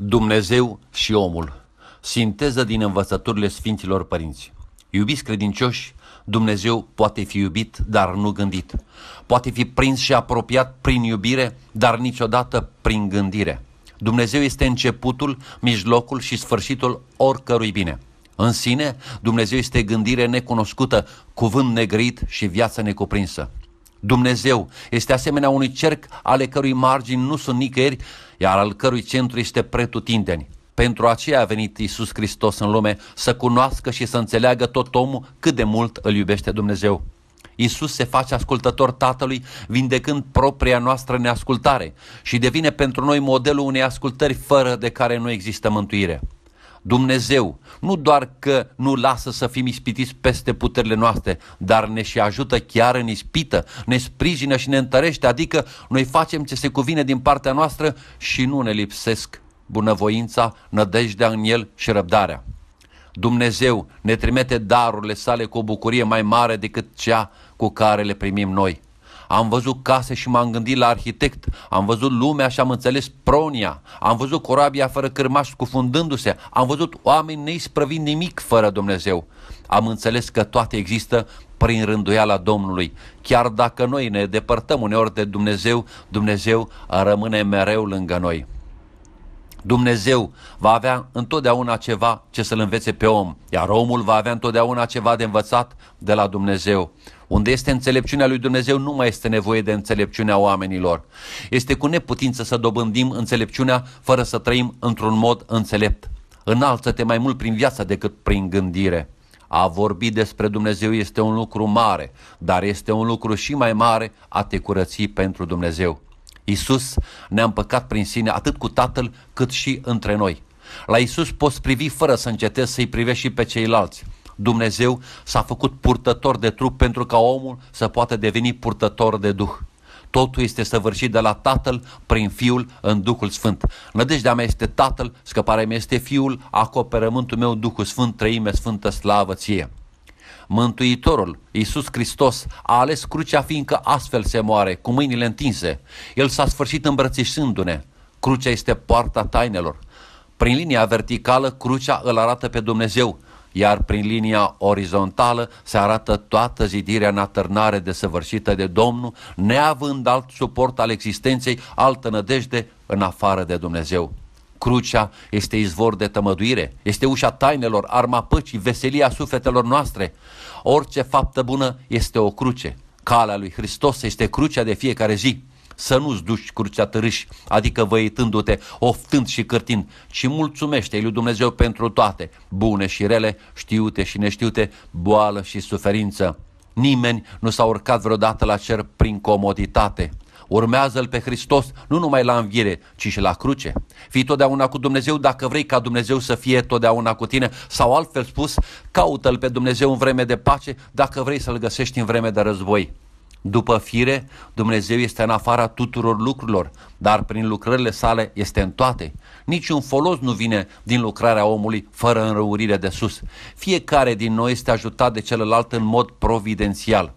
Dumnezeu și omul. Sinteză din învățăturile Sfinților Părinți. Iubiți credincioși, Dumnezeu poate fi iubit, dar nu gândit. Poate fi prins și apropiat prin iubire, dar niciodată prin gândire. Dumnezeu este începutul, mijlocul și sfârșitul oricărui bine. În sine, Dumnezeu este gândire necunoscută, cuvânt negrit și viață necuprinsă. Dumnezeu este asemenea unui cerc ale cărui margini nu sunt nicăieri iar al cărui centru este pretutindeni. Pentru aceea a venit Isus Hristos în lume să cunoască și să înțeleagă tot omul cât de mult îl iubește Dumnezeu. Isus se face ascultător Tatălui, vindecând propria noastră neascultare și devine pentru noi modelul unei ascultări fără de care nu există mântuire. Dumnezeu nu doar că nu lasă să fim ispitiți peste puterile noastre, dar ne și ajută chiar în ispită, ne sprijină și ne întărește, adică noi facem ce se cuvine din partea noastră și nu ne lipsesc bunăvoința, nădejdea în El și răbdarea. Dumnezeu ne trimite darurile sale cu o bucurie mai mare decât cea cu care le primim noi am văzut case și m-am gândit la arhitect, am văzut lumea și am înțeles pronia, am văzut corabia fără cârmaș scufundându-se, am văzut oameni neisprăvind nimic fără Dumnezeu. Am înțeles că toate există prin rânduiala Domnului. Chiar dacă noi ne depărtăm uneori de Dumnezeu, Dumnezeu rămâne mereu lângă noi. Dumnezeu va avea întotdeauna ceva ce să-l învețe pe om, iar omul va avea întotdeauna ceva de învățat de la Dumnezeu. Unde este înțelepciunea lui Dumnezeu, nu mai este nevoie de înțelepciunea oamenilor. Este cu neputință să dobândim înțelepciunea fără să trăim într-un mod înțelept. Înalță-te mai mult prin viață decât prin gândire. A vorbi despre Dumnezeu este un lucru mare, dar este un lucru și mai mare a te curăți pentru Dumnezeu. Isus ne-a împăcat prin sine atât cu Tatăl cât și între noi. La Isus poți privi fără să încetezi să-i privești și pe ceilalți. Dumnezeu s-a făcut purtător de trup pentru ca omul să poată deveni purtător de Duh. Totul este săvârșit de la Tatăl prin Fiul în Duhul Sfânt. Nădejdea mea este Tatăl, scăparea mea este Fiul, acoperământul meu Duhul Sfânt, trăime sfântă slavă ție. Mântuitorul, Iisus Hristos, a ales crucea fiindcă astfel se moare, cu mâinile întinse. El s-a sfârșit îmbrățișându-ne. Crucea este poarta tainelor. Prin linia verticală, crucea îl arată pe Dumnezeu, iar prin linia orizontală se arată toată zidirea natârnare desăvârșită de Domnul, neavând alt suport al existenței, altă nădejde în afară de Dumnezeu. Crucea este izvor de tămăduire, este ușa tainelor, arma păcii, veselia sufletelor noastre. Orice faptă bună este o cruce. Calea lui Hristos este crucea de fiecare zi să nu-ți duci crucea târâși, adică văitându-te, oftând și cârtind, ci mulțumește-i lui Dumnezeu pentru toate, bune și rele, știute și neștiute, boală și suferință. Nimeni nu s-a urcat vreodată la cer prin comoditate. Urmează-L pe Hristos nu numai la înviere, ci și la cruce. Fii totdeauna cu Dumnezeu dacă vrei ca Dumnezeu să fie totdeauna cu tine sau altfel spus, caută-L pe Dumnezeu în vreme de pace dacă vrei să-L găsești în vreme de război. După fire, Dumnezeu este în afara tuturor lucrurilor, dar prin lucrările sale este în toate. Niciun folos nu vine din lucrarea omului fără înrăurire de sus. Fiecare din noi este ajutat de celălalt în mod providențial.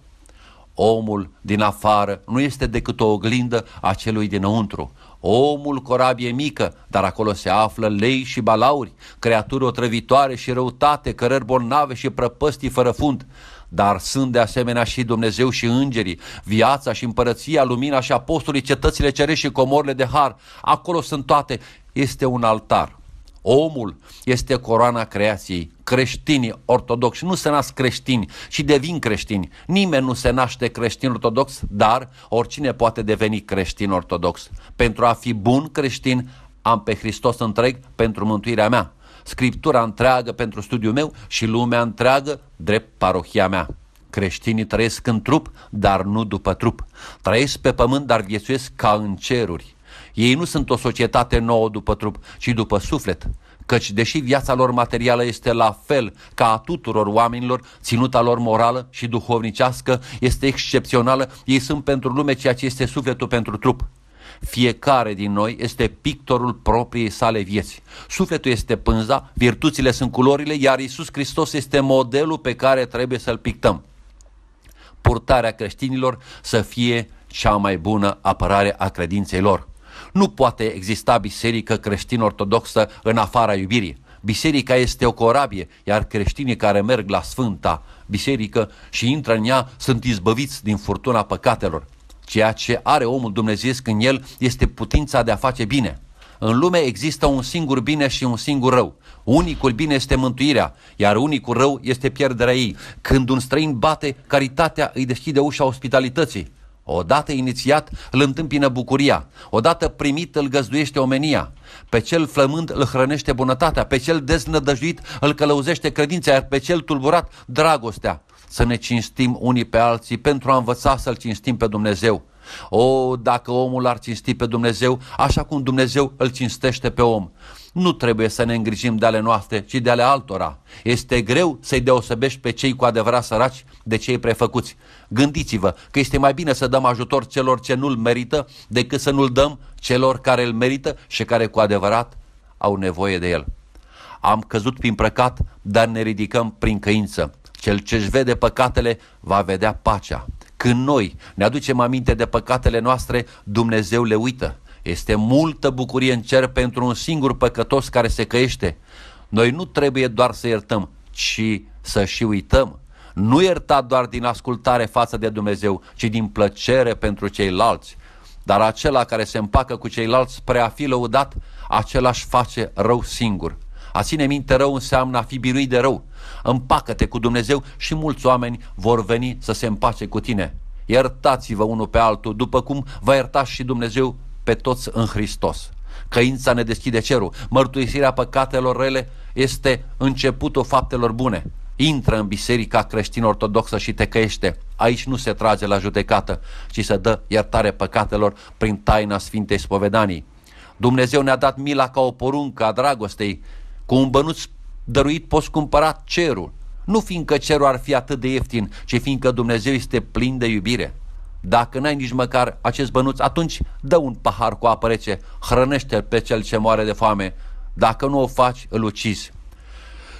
Omul din afară nu este decât o oglindă a celui dinăuntru. Omul corabie mică, dar acolo se află lei și balauri, creaturi otrăvitoare și răutate, cărări bolnave și prăpăstii fără fund dar sunt de asemenea și Dumnezeu și îngerii, viața și împărăția, lumina și apostolii, cetățile cerești și comorile de har. Acolo sunt toate. Este un altar. Omul este coroana creației. Creștinii ortodoxi nu se nasc creștini și devin creștini. Nimeni nu se naște creștin ortodox, dar oricine poate deveni creștin ortodox. Pentru a fi bun creștin, am pe Hristos întreg pentru mântuirea mea scriptura întreagă pentru studiul meu și lumea întreagă drept parohia mea. Creștinii trăiesc în trup, dar nu după trup. Trăiesc pe pământ, dar viețuiesc ca în ceruri. Ei nu sunt o societate nouă după trup, ci după suflet, căci deși viața lor materială este la fel ca a tuturor oamenilor, ținuta lor morală și duhovnicească este excepțională, ei sunt pentru lume ceea ce este sufletul pentru trup. Fiecare din noi este pictorul propriei sale vieți. Sufletul este pânza, virtuțile sunt culorile, iar Isus Hristos este modelul pe care trebuie să-l pictăm. Purtarea creștinilor să fie cea mai bună apărare a credinței lor. Nu poate exista biserică creștin-ortodoxă în afara iubirii. Biserica este o corabie, iar creștinii care merg la Sfânta Biserică și intră în ea sunt izbăviți din furtuna păcatelor. Ceea ce are omul dumnezeiesc în el este putința de a face bine. În lume există un singur bine și un singur rău. Unicul bine este mântuirea, iar unicul rău este pierderea ei. Când un străin bate, caritatea îi deschide ușa ospitalității. Odată inițiat, îl întâmpină bucuria. Odată primit, îl găzduiește omenia. Pe cel flămând îl hrănește bunătatea, pe cel deznădăjuit îl călăuzește credința, iar pe cel tulburat dragostea să ne cinstim unii pe alții pentru a învăța să-L cinstim pe Dumnezeu. O, dacă omul ar cinsti pe Dumnezeu, așa cum Dumnezeu îl cinstește pe om. Nu trebuie să ne îngrijim de ale noastre, ci de ale altora. Este greu să-i deosebești pe cei cu adevărat săraci de cei prefăcuți. Gândiți-vă că este mai bine să dăm ajutor celor ce nu-l merită decât să nu-l dăm celor care îl merită și care cu adevărat au nevoie de el. Am căzut prin păcat, dar ne ridicăm prin căință. Cel ce își vede păcatele va vedea pacea. Când noi ne aducem aminte de păcatele noastre, Dumnezeu le uită. Este multă bucurie în cer pentru un singur păcătos care se căiește. Noi nu trebuie doar să iertăm, ci să și uităm. Nu ierta doar din ascultare față de Dumnezeu, ci din plăcere pentru ceilalți. Dar acela care se împacă cu ceilalți spre a fi lăudat, același face rău singur. A ține minte rău înseamnă a fi biruit de rău. Împacă-te cu Dumnezeu și mulți oameni vor veni să se împace cu tine. Iertați-vă unul pe altul, după cum vă iertați și Dumnezeu pe toți în Hristos. Căința ne deschide cerul. Mărturisirea păcatelor rele este începutul faptelor bune. Intră în biserica creștin-ortodoxă și te căiește. Aici nu se trage la judecată, ci se dă iertare păcatelor prin taina Sfintei Spovedanii. Dumnezeu ne-a dat mila ca o poruncă a dragostei cu un bănuț dăruit poți cumpăra cerul. Nu fiindcă cerul ar fi atât de ieftin, ci fiindcă Dumnezeu este plin de iubire. Dacă n-ai nici măcar acest bănuț, atunci dă un pahar cu apă rece, hrănește pe cel ce moare de foame. Dacă nu o faci, îl ucizi.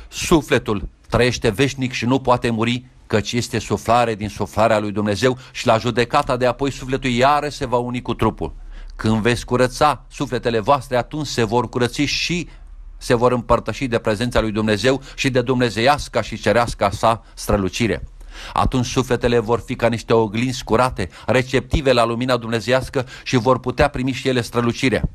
Sufletul trăiește veșnic și nu poate muri, căci este suflare din suflarea lui Dumnezeu și la judecata de apoi sufletul iară se va uni cu trupul. Când veți curăța sufletele voastre, atunci se vor curăți și se vor împărtăși de prezența lui Dumnezeu și de dumnezeiasca și cerească sa strălucire. Atunci sufletele vor fi ca niște oglinzi curate, receptive la lumina dumnezeiască și vor putea primi și ele strălucire.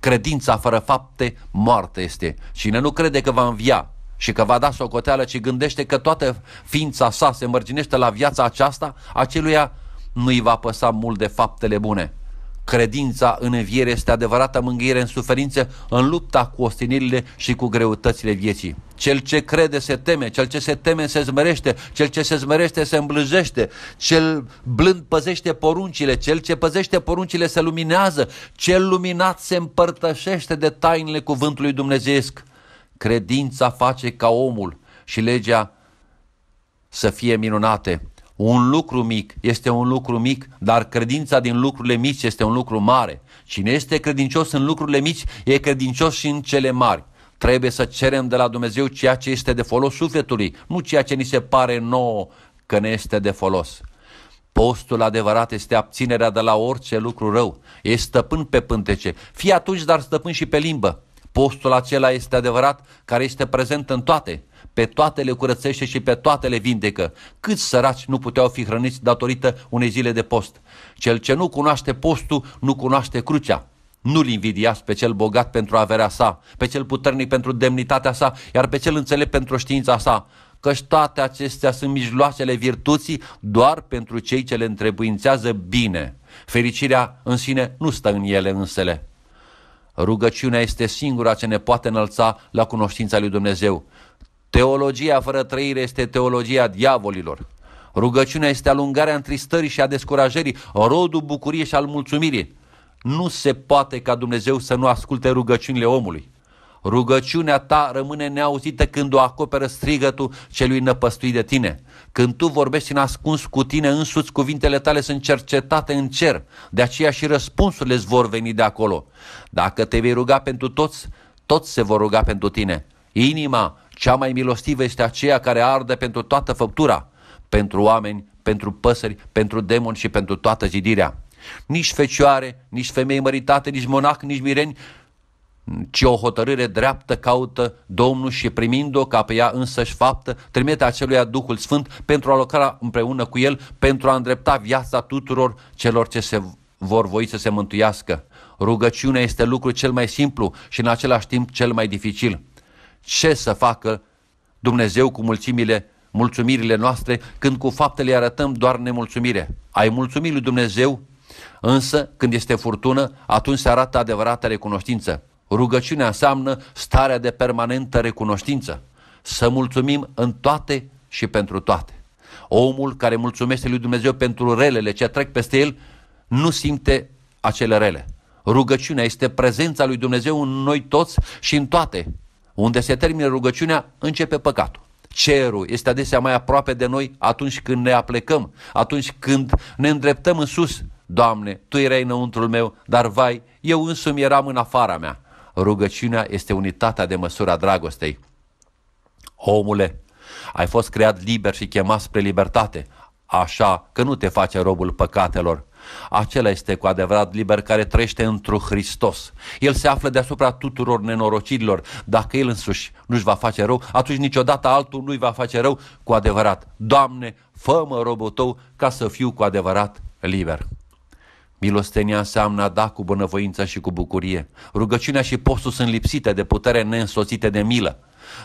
Credința fără fapte moarte este. Cine nu crede că va învia și că va da socoteală, ci gândește că toată ființa sa se mărginește la viața aceasta, aceluia nu-i va păsa mult de faptele bune. Credința în înviere este adevărata mângâiere în suferințe, în lupta cu ostinirile și cu greutățile vieții. Cel ce crede se teme, cel ce se teme se zmerește, cel ce se zmerește se îmblânjește, cel blând păzește poruncile, cel ce păzește poruncile se luminează, cel luminat se împărtășește de tainele cuvântului dumnezeiesc. Credința face ca omul și legea să fie minunate. Un lucru mic este un lucru mic, dar credința din lucrurile mici este un lucru mare. Cine este credincios în lucrurile mici, e credincios și în cele mari. Trebuie să cerem de la Dumnezeu ceea ce este de folos sufletului, nu ceea ce ni se pare nouă că ne este de folos. Postul adevărat este abținerea de la orice lucru rău. E stăpân pe pântece. Fii atunci, dar stăpân și pe limbă. Postul acela este adevărat care este prezent în toate. Pe toate le curățește și pe toate le vindecă. Câți săraci nu puteau fi hrăniți datorită unei zile de post? Cel ce nu cunoaște postul, nu cunoaște crucea. Nu-l invidiați pe cel bogat pentru averea sa, pe cel puternic pentru demnitatea sa, iar pe cel înțelept pentru știința sa căci toate acestea sunt mijloacele virtuții doar pentru cei ce le întrebuințează bine. Fericirea în sine nu stă în ele însele. Rugăciunea este singura ce ne poate înălța la cunoștința lui Dumnezeu. Teologia fără trăire este teologia diavolilor. Rugăciunea este alungarea întristării și a descurajării, rodul bucuriei și al mulțumirii. Nu se poate ca Dumnezeu să nu asculte rugăciunile omului. Rugăciunea ta rămâne neauzită când o acoperă strigătul celui năpăstuit de tine. Când tu vorbești în ascuns cu tine însuți, cuvintele tale sunt cercetate în cer. De aceea și răspunsurile îți vor veni de acolo. Dacă te vei ruga pentru toți, toți se vor ruga pentru tine. Inima cea mai milostivă este aceea care arde pentru toată făptura, pentru oameni, pentru păsări, pentru demoni și pentru toată zidirea. Nici fecioare, nici femei măritate, nici monac, nici mireni ci o hotărâre dreaptă caută Domnul și primind-o ca pe ea însăși faptă, trimite aceluia Duhul Sfânt pentru a lucra împreună cu El, pentru a îndrepta viața tuturor celor ce se vor voi să se mântuiască. Rugăciunea este lucrul cel mai simplu și în același timp cel mai dificil. Ce să facă Dumnezeu cu mulțimile mulțumirile noastre când cu faptele arătăm doar nemulțumire. Ai mulțumit lui Dumnezeu, însă când este furtună, atunci se arată adevărata recunoștință. Rugăciunea înseamnă starea de permanentă recunoștință, să mulțumim în toate și pentru toate. Omul care mulțumește lui Dumnezeu pentru relele ce trec peste el, nu simte acele rele. Rugăciunea este prezența lui Dumnezeu în noi toți și în toate. Unde se termină rugăciunea, începe păcatul. Cerul este adesea mai aproape de noi atunci când ne aplecăm, atunci când ne îndreptăm în sus. Doamne, Tu erai înăuntrul meu, dar vai, eu însumi eram în afara mea. Rugăciunea este unitatea de măsura dragostei. Omule, ai fost creat liber și chemat spre libertate, așa că nu te face robul păcatelor. Acela este cu adevărat liber care trăiește într-un Hristos. El se află deasupra tuturor nenorocirilor. Dacă el însuși nu-și va face rău, atunci niciodată altul nu-i va face rău cu adevărat. Doamne, fă-mă robotou ca să fiu cu adevărat liber. Milostenia înseamnă a da cu bunăvoință și cu bucurie. Rugăciunea și postul sunt lipsite de putere neînsoțite de milă.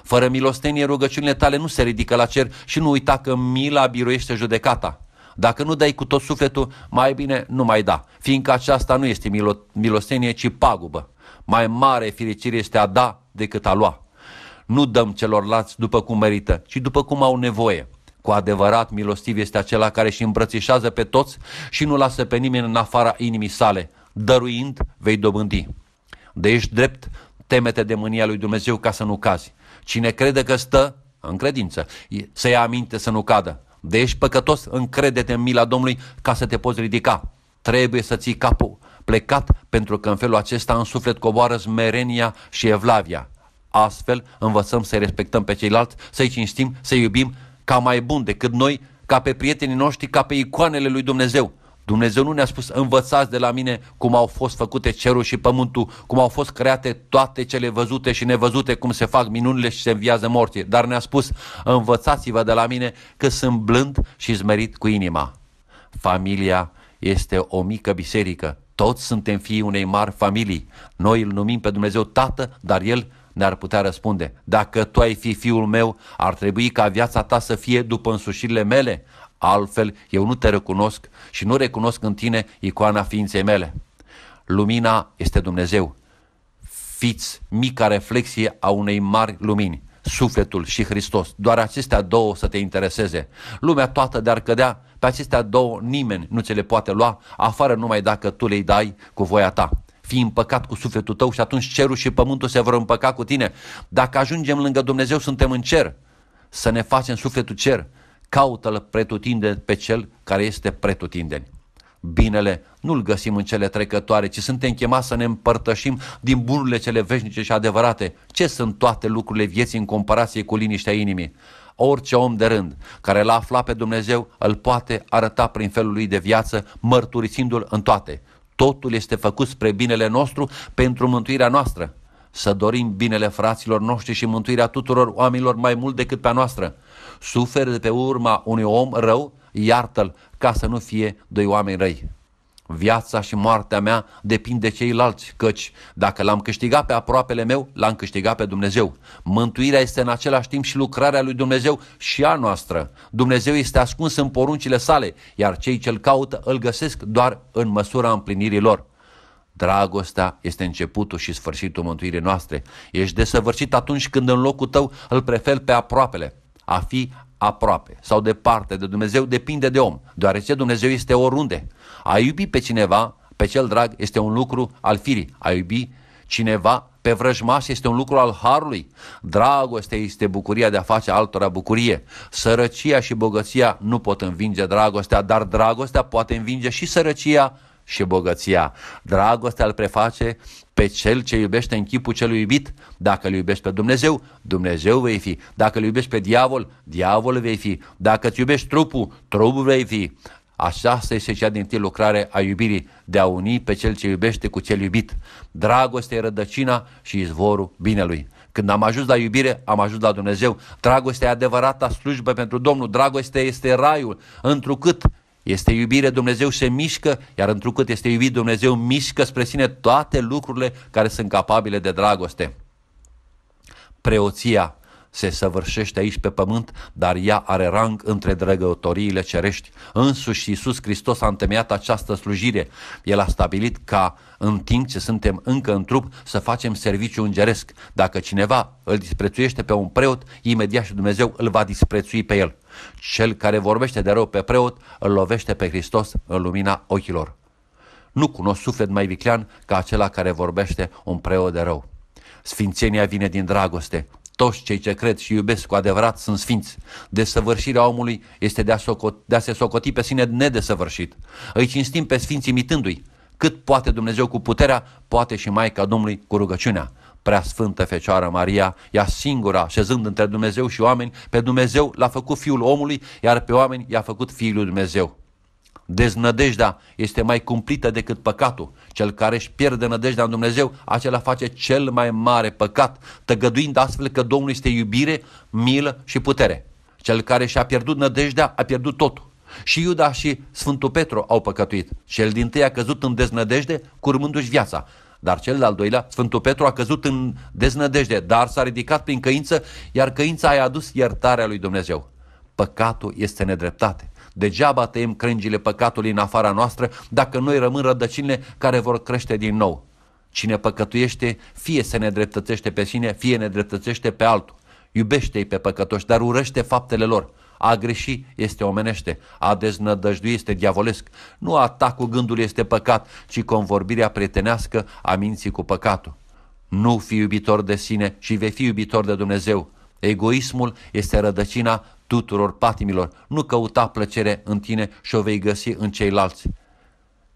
Fără milostenie, rugăciunile tale nu se ridică la cer și nu uita că mila biruiește judecata. Dacă nu dai cu tot sufletul, mai bine nu mai da, fiindcă aceasta nu este milo- milostenie, ci pagubă. Mai mare fericire este a da decât a lua. Nu dăm celorlalți după cum merită, ci după cum au nevoie. Cu adevărat, milostiv este acela care își îmbrățișează pe toți și nu lasă pe nimeni în afara inimii sale. Dăruind, vei dobândi. De ești drept, temete de mânia lui Dumnezeu ca să nu cazi. Cine crede că stă în credință, să ia aminte să nu cadă. De ești păcătos, încrede-te în mila Domnului ca să te poți ridica. Trebuie să ții capul plecat pentru că în felul acesta în suflet coboară smerenia și evlavia. Astfel învățăm să-i respectăm pe ceilalți, să-i cinstim, să-i iubim, ca mai bun decât noi, ca pe prietenii noștri, ca pe icoanele lui Dumnezeu. Dumnezeu nu ne-a spus învățați de la mine cum au fost făcute cerul și pământul, cum au fost create toate cele văzute și nevăzute, cum se fac minunile și se înviază morții, dar ne-a spus învățați-vă de la mine că sunt blând și zmerit cu inima. Familia este o mică biserică, toți suntem fii unei mari familii. Noi îl numim pe Dumnezeu Tată, dar El ne-ar putea răspunde, dacă tu ai fi fiul meu, ar trebui ca viața ta să fie după însușirile mele, altfel eu nu te recunosc și nu recunosc în tine icoana ființei mele. Lumina este Dumnezeu. Fiți mica reflexie a unei mari lumini, sufletul și Hristos. Doar acestea două să te intereseze. Lumea toată de-ar cădea, pe acestea două nimeni nu ți le poate lua, afară numai dacă tu le dai cu voia ta fi împăcat cu sufletul tău și atunci cerul și pământul se vor împăca cu tine. Dacă ajungem lângă Dumnezeu, suntem în cer. Să ne facem sufletul cer. Caută-l pretutindeni pe cel care este pretutindeni. Binele nu-l găsim în cele trecătoare, ci suntem chemați să ne împărtășim din bunurile cele veșnice și adevărate. Ce sunt toate lucrurile vieții în comparație cu liniștea inimii? orice om de rând care l-a aflat pe Dumnezeu îl poate arăta prin felul lui de viață, mărturisindu-l în toate. Totul este făcut spre binele nostru, pentru mântuirea noastră. Să dorim binele fraților noștri și mântuirea tuturor oamenilor mai mult decât pe a noastră. Suferi de pe urma unui om rău, iartă-l ca să nu fie doi oameni răi. Viața și moartea mea depind de ceilalți, căci dacă l-am câștigat pe aproapele meu, l-am câștigat pe Dumnezeu. Mântuirea este în același timp și lucrarea lui Dumnezeu și a noastră. Dumnezeu este ascuns în poruncile sale, iar cei ce-l caută îl găsesc doar în măsura împlinirii lor. Dragostea este începutul și sfârșitul mântuirii noastre. Ești desăvârșit atunci când în locul tău îl preferi pe aproapele. A fi aproape sau departe de Dumnezeu depinde de om, deoarece Dumnezeu este oriunde. A iubi pe cineva, pe cel drag, este un lucru al firii. A iubi cineva pe vrăjmaș este un lucru al harului. Dragostea este bucuria de a face altora bucurie. Sărăcia și bogăția nu pot învinge dragostea, dar dragostea poate învinge și sărăcia și bogăția. Dragostea îl preface pe cel ce iubește în chipul celui iubit. Dacă îl iubești pe Dumnezeu, Dumnezeu vei fi. Dacă îl iubești pe diavol, diavol vei fi. Dacă îți iubești trupul, trupul vei fi. Aceasta este cea din tine lucrare a iubirii, de a uni pe cel ce iubește cu cel iubit. Dragostea e rădăcina și izvorul binelui. Când am ajuns la iubire, am ajuns la Dumnezeu. Dragostea e adevărata slujbă pentru Domnul. Dragostea este raiul, întrucât este iubire, Dumnezeu se mișcă, iar întrucât este iubit, Dumnezeu mișcă spre sine toate lucrurile care sunt capabile de dragoste. Preoția se săvârșește aici pe pământ, dar ea are rang între drăgătoriile cerești. Însuși Iisus Hristos a întemeiat această slujire. El a stabilit ca în timp ce suntem încă în trup să facem serviciu îngeresc. Dacă cineva îl disprețuiește pe un preot, imediat și Dumnezeu îl va disprețui pe el. Cel care vorbește de rău pe preot îl lovește pe Hristos în lumina ochilor. Nu cunosc suflet mai viclean ca acela care vorbește un preot de rău. Sfințenia vine din dragoste. Toți cei ce cred și iubesc cu adevărat sunt sfinți. Desăvârșirea omului este de a, socot- de a se socoti pe sine nedesăvârșit. Îi cinstim pe sfinți imitându-i. Cât poate Dumnezeu cu puterea, poate și Maica Domnului cu rugăciunea prea sfântă Fecioară Maria, ea singura, șezând între Dumnezeu și oameni, pe Dumnezeu l-a făcut Fiul omului, iar pe oameni i-a făcut Fiul lui Dumnezeu. Deznădejdea este mai cumplită decât păcatul. Cel care își pierde nădejdea în Dumnezeu, acela face cel mai mare păcat, tăgăduind astfel că Domnul este iubire, milă și putere. Cel care și-a pierdut nădejdea, a pierdut totul. Și Iuda și Sfântul Petru au păcătuit. Cel din tâi a căzut în deznădejde, curmându-și viața. Dar cel de-al doilea, Sfântul Petru a căzut în deznădejde, dar s-a ridicat prin căință, iar căința a adus iertarea lui Dumnezeu. Păcatul este nedreptate. Degeaba tăiem crengile păcatului în afara noastră dacă noi rămân rădăcinile care vor crește din nou. Cine păcătuiește, fie se nedreptățește pe sine, fie nedreptățește pe altul. Iubește-i pe păcătoși, dar urăște faptele lor. A greși este omenește, a deznădăjdui este diavolesc. Nu atacul gândului este păcat, ci convorbirea prietenească a minții cu păcatul. Nu fi iubitor de sine și vei fi iubitor de Dumnezeu. Egoismul este rădăcina tuturor patimilor. Nu căuta plăcere în tine și o vei găsi în ceilalți.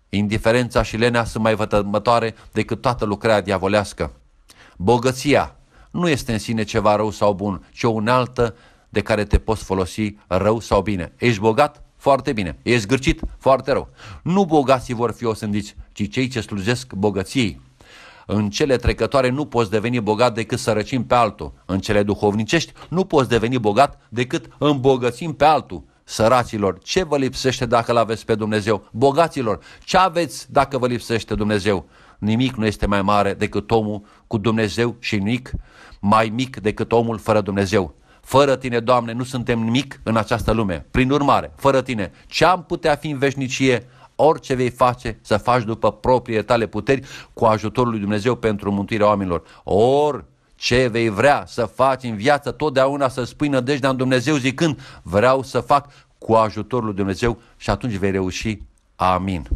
Indiferența și lenea sunt mai vătămătoare decât toată lucrarea diavolească. Bogăția nu este în sine ceva rău sau bun, ci o unealtă de care te poți folosi rău sau bine. Ești bogat? Foarte bine. Ești zgârcit? Foarte rău. Nu bogații vor fi osândiți, ci cei ce slujesc bogăției. În cele trecătoare nu poți deveni bogat decât să răcim pe altul. În cele duhovnicești nu poți deveni bogat decât îmbogățim pe altul. Săraților, ce vă lipsește dacă îl aveți pe Dumnezeu? Bogaților, ce aveți dacă vă lipsește Dumnezeu? Nimic nu este mai mare decât omul cu Dumnezeu și nimic mai mic decât omul fără Dumnezeu. Fără tine, Doamne, nu suntem nimic în această lume. Prin urmare, fără tine, ce am putea fi în veșnicie, orice vei face, să faci după propriile tale puteri cu ajutorul lui Dumnezeu pentru mântuirea oamenilor. Or ce vei vrea să faci în viață, totdeauna să spui nădejdea în Dumnezeu zicând, vreau să fac cu ajutorul lui Dumnezeu și atunci vei reuși. Amin.